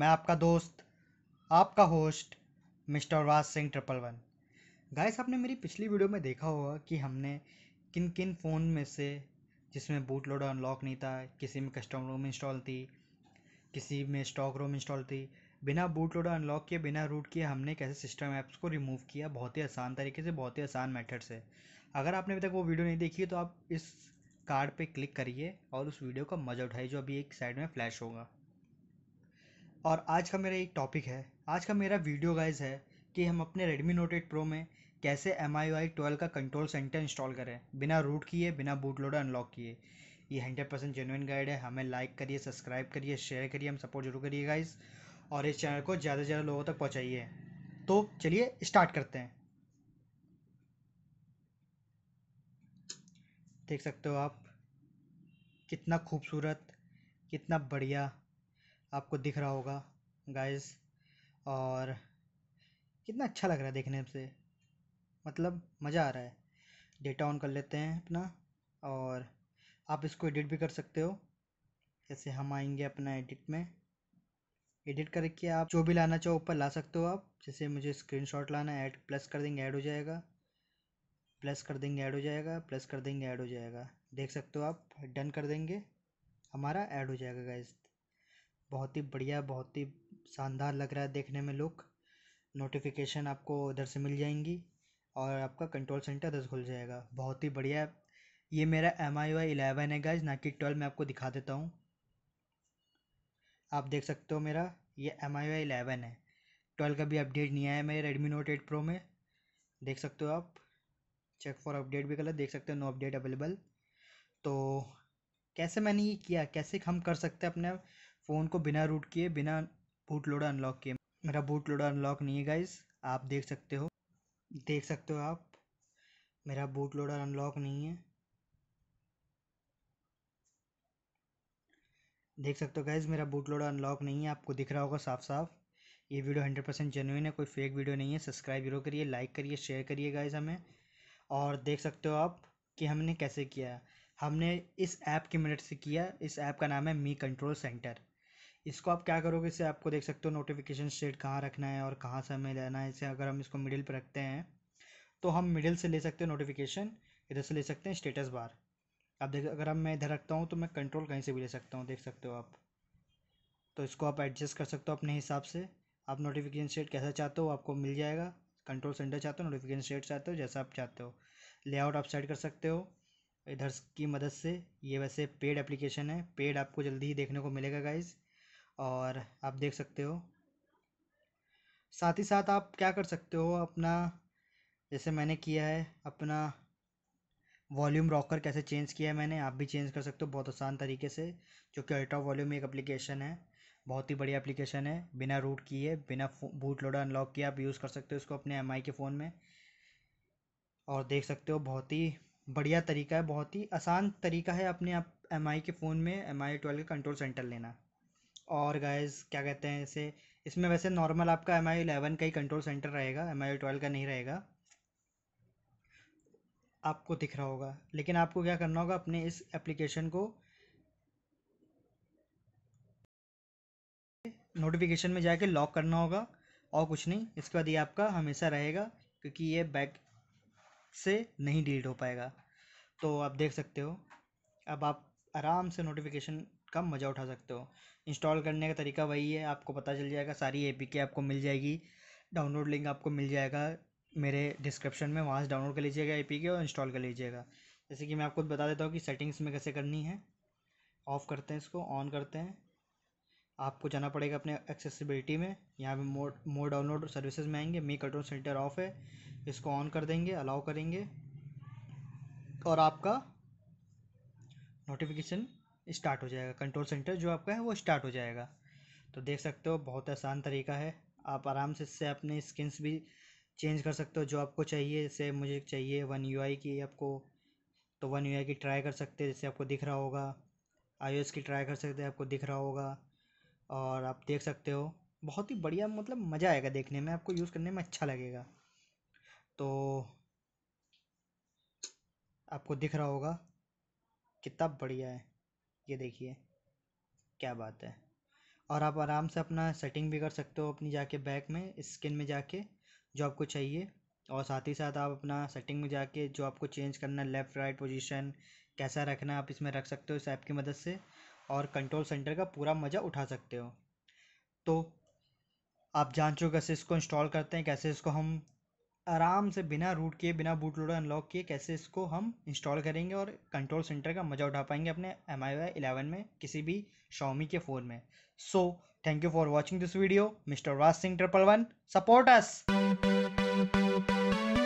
मैं आपका दोस्त आपका होस्ट मिस्टर वास सिंह ट्रिपल वन गाइस आपने मेरी पिछली वीडियो में देखा होगा कि हमने किन किन फ़ोन में से जिसमें बूट लोडर अनलॉक नहीं था किसी में कस्टम रोम इंस्टॉल थी किसी में स्टॉक रोम इंस्टॉल थी बिना बूट लोडर अनलॉक किए बिना रूट किए हमने कैसे सिस्टम ऐप्स को रिमूव किया बहुत ही आसान तरीके से बहुत ही आसान मेथड से अगर आपने अभी तक वो वीडियो नहीं देखी है तो आप इस कार्ड पे क्लिक करिए और उस वीडियो का मज़ा उठाइए जो अभी एक साइड में फ्लैश होगा और आज का मेरा एक टॉपिक है आज का मेरा वीडियो गाइज है कि हम अपने Redmi Note 8 Pro में कैसे एम आई वाई ट्वेल्व का कंट्रोल सेंटर इंस्टॉल करें बिना रूट किए बिना बूट लोडर अनलॉक किए ये हंड्रेड परसेंट जेनुइन गाइड है हमें लाइक करिए सब्सक्राइब करिए शेयर करिए हम सपोर्ट जरूर करिए गाइज और इस चैनल को ज़्यादा से ज़्यादा लोगों तक पहुँचाइए तो चलिए स्टार्ट करते हैं देख सकते हो आप कितना खूबसूरत कितना बढ़िया आपको दिख रहा होगा गाइस और कितना अच्छा लग रहा है देखने से मतलब मज़ा आ रहा है डेटा ऑन कर लेते हैं अपना और आप इसको एडिट भी कर सकते हो जैसे हम आएंगे अपना एडिट में एडिट करके आप जो भी लाना चाहो ऊपर ला सकते हो आप जैसे मुझे स्क्रीनशॉट लाना है ऐड प्लस कर देंगे ऐड हो जाएगा प्लस कर देंगे ऐड हो जाएगा प्लस कर देंगे ऐड हो जाएगा देख सकते हो आप डन कर देंगे हमारा ऐड हो जाएगा गाइज बहुत ही बढ़िया बहुत ही शानदार लग रहा है देखने में लुक नोटिफिकेशन आपको उधर से मिल जाएंगी और आपका कंट्रोल सेंटर उधर से खुल जाएगा बहुत ही बढ़िया ये मेरा एम आई वाई इलेवन है गाइज ना कि ट्वेल्व मैं आपको दिखा देता हूँ आप देख सकते हो मेरा ये एम आई वाई इलेवन है ट्वेल्व का भी अपडेट नहीं आया मेरे रेडमी नोट एट प्रो में देख सकते हो आप चेक फॉर अपडेट भी कर देख सकते हो नो अपडेट अवेलेबल तो कैसे मैंने ये किया कैसे हम कर सकते हैं अपने फ़ोन को बिना रूट किए बिना बूट लोडर अनलॉक किए मेरा बूट लोडर अनलॉक नहीं है गाइस आप देख सकते हो देख सकते हो आप मेरा बूट लोडर अनलॉक नहीं है देख सकते हो गाइज मेरा बूट लोडर अनलॉक नहीं है आपको दिख रहा होगा साफ साफ ये वीडियो हंड्रेड परसेंट जेनुइन है कोई फेक वीडियो नहीं है सब्सक्राइब जरूर करिए लाइक करिए शेयर करिए गाइज हमें और देख सकते हो आप कि हमने कैसे किया हमने इस ऐप की मदद से किया इस ऐप का नाम है मी कंट्रोल सेंटर इसको आप क्या करोगे इसे आपको देख सकते हो नोटिफिकेशन स्टेट कहाँ रखना है और कहाँ से हमें लेना है इसे अगर हम इसको मिडिल पर रखते हैं तो हम मिडिल से ले सकते हैं नोटिफिकेशन इधर से ले सकते हैं स्टेटस बार आप देख अगर हम मैं इधर रखता हूँ तो मैं कंट्रोल कहीं से भी ले सकता हूँ देख सकते हो आप तो इसको आप एडजस्ट कर सकते हो अपने हिसाब से आप नोटिफिकेशन स्टेट कैसा चाहते हो आपको मिल जाएगा कंट्रोल सेंटर चाहते हो नोटिफिकेशन स्टेट चाहते हो जैसा आप चाहते हो लेआउट आप सेट कर सकते हो इधर की मदद से ये वैसे पेड एप्लीकेशन है पेड आपको जल्दी ही देखने को मिलेगा गाइज़ और आप देख सकते हो साथ ही साथ आप क्या कर सकते हो अपना जैसे मैंने किया है अपना वॉल्यूम रॉकर कैसे चेंज किया है मैंने आप भी चेंज कर सकते हो बहुत आसान तरीके से जो कि अल्ट्रा वॉल्यूम एक एप्लीकेशन है बहुत ही बढ़िया एप्लीकेशन है बिना रूट किए बिना बूट लोडर अनलॉक किए आप यूज़ कर सकते हो इसको अपने एम के फ़ोन में और देख सकते हो बहुत ही बढ़िया तरीका है बहुत ही आसान तरीका है अपने आप एम के फ़ोन में एम आई ट्वेल्व का कंट्रोल सेंटर लेना और गाइस क्या कहते हैं इसे इसमें वैसे नॉर्मल आपका एम आई इलेवन का ही कंट्रोल सेंटर रहेगा एम आई ट्वेल्व का नहीं रहेगा आपको दिख रहा होगा लेकिन आपको क्या करना होगा अपने इस एप्लीकेशन को नोटिफिकेशन में जाके लॉक करना होगा और कुछ नहीं इसके बाद ये आपका हमेशा रहेगा क्योंकि ये बैक से नहीं डिलीट हो पाएगा तो आप देख सकते हो अब आप आराम से नोटिफिकेशन का मज़ा उठा सकते हो इंस्टॉल करने का तरीका वही है आपको पता चल जाएगा सारी ए पी के आपको मिल जाएगी डाउनलोड लिंक आपको मिल जाएगा मेरे डिस्क्रिप्शन में वहाँ से डाउनलोड कर लीजिएगा ए पी के और इंस्टॉल कर लीजिएगा जैसे कि मैं आपको बता देता हूँ कि सेटिंग्स में कैसे करनी है ऑफ़ करते हैं इसको ऑन करते हैं आपको जाना पड़ेगा अपने एक्सेसिबिलिटी में यहाँ पे मोर मोर डाउनलोड सर्विसेज में आएंगे मी कंट्रोल सेंटर ऑफ़ है इसको ऑन कर देंगे अलाउ करेंगे और आपका नोटिफिकेशन स्टार्ट हो जाएगा कंट्रोल सेंटर जो आपका है वो स्टार्ट हो जाएगा तो देख सकते हो बहुत आसान तरीका है आप आराम से इससे अपने स्किन्स भी चेंज कर सकते हो जो आपको चाहिए जैसे मुझे चाहिए वन यू की आपको तो वन यू की ट्राई कर सकते हैं जैसे आपको दिख रहा होगा आई की ट्राई कर सकते हैं आपको दिख रहा होगा और आप देख सकते हो बहुत ही बढ़िया मतलब मज़ा आएगा देखने में आपको यूज़ करने में अच्छा लगेगा तो आपको दिख रहा होगा कितना बढ़िया है ये देखिए क्या बात है और आप आराम से अपना सेटिंग भी कर सकते हो अपनी जाके बैक में स्किन में जाके जो आपको चाहिए और साथ ही साथ आप अपना सेटिंग में जाके जो आपको चेंज करना है लेफ़्ट राइट पोजीशन कैसा रखना है आप इसमें रख सकते हो इस ऐप की मदद से और कंट्रोल सेंटर का पूरा मज़ा उठा सकते हो तो आप जान चुके कैसे इसको इंस्टॉल करते हैं कैसे इसको हम आराम से बिना रूट किए बिना बूट लोडर अनलॉक किए कैसे इसको हम इंस्टॉल करेंगे और कंट्रोल सेंटर का मज़ा उठा पाएंगे अपने एम आई वाई इलेवन में किसी भी शॉमी के फ़ोन में so thank you for watching this video mister Raj Singh triple one support us